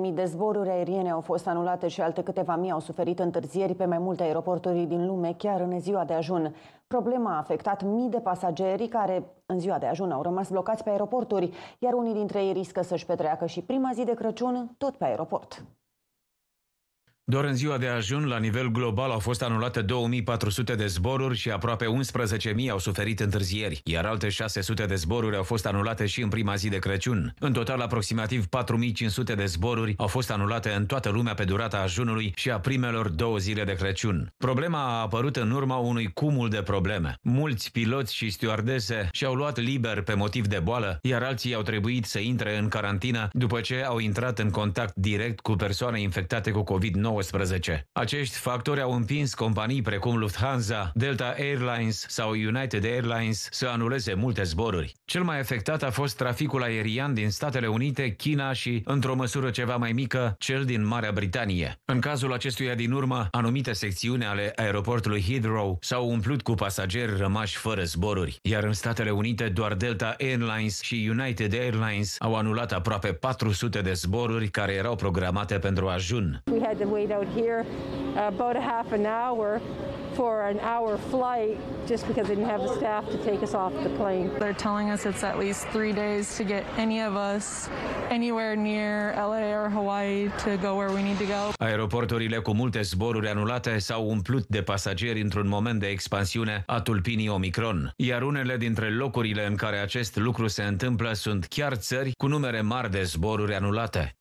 Mii de zboruri aeriene au fost anulate și alte câteva mii au suferit întârzieri pe mai multe aeroporturi din lume chiar în ziua de ajun. Problema a afectat mii de pasageri care în ziua de ajun au rămas blocați pe aeroporturi, iar unii dintre ei riscă să-și petreacă și prima zi de Crăciun tot pe aeroport. Doar în ziua de ajun, la nivel global, au fost anulate 2400 de zboruri și aproape 11.000 au suferit întârzieri, iar alte 600 de zboruri au fost anulate și în prima zi de Crăciun. În total, aproximativ 4500 de zboruri au fost anulate în toată lumea pe durata ajunului și a primelor două zile de Crăciun. Problema a apărut în urma unui cumul de probleme. Mulți piloți și stewardese și-au luat liber pe motiv de boală, iar alții au trebuit să intre în carantină după ce au intrat în contact direct cu persoane infectate cu COVID-19 2019. Acești factori au împins companii precum Lufthansa, Delta Airlines sau United Airlines să anuleze multe zboruri. Cel mai afectat a fost traficul aerian din Statele Unite, China și, într-o măsură ceva mai mică, cel din Marea Britanie. În cazul acestuia din urmă, anumite secțiuni ale aeroportului Heathrow s-au umplut cu pasageri rămași fără zboruri, iar în Statele Unite doar Delta Airlines și United Airlines au anulat aproape 400 de zboruri care erau programate pentru ajun. We had to wait right out here uh, about a half an hour for an hour flight just because they didn't have the staff to take us off the plane. They're telling us it's at least three days to get any of us anywhere near LA or Hawaii to go where we need to go. Aeroporturile cu multe zboruri anulate s-au umplut de pasageri într-un moment de expansiune a tulpinii Omicron, iar unele dintre locurile în care acest lucru se întâmplă sunt chiar țări cu numere mari de zboruri anulate.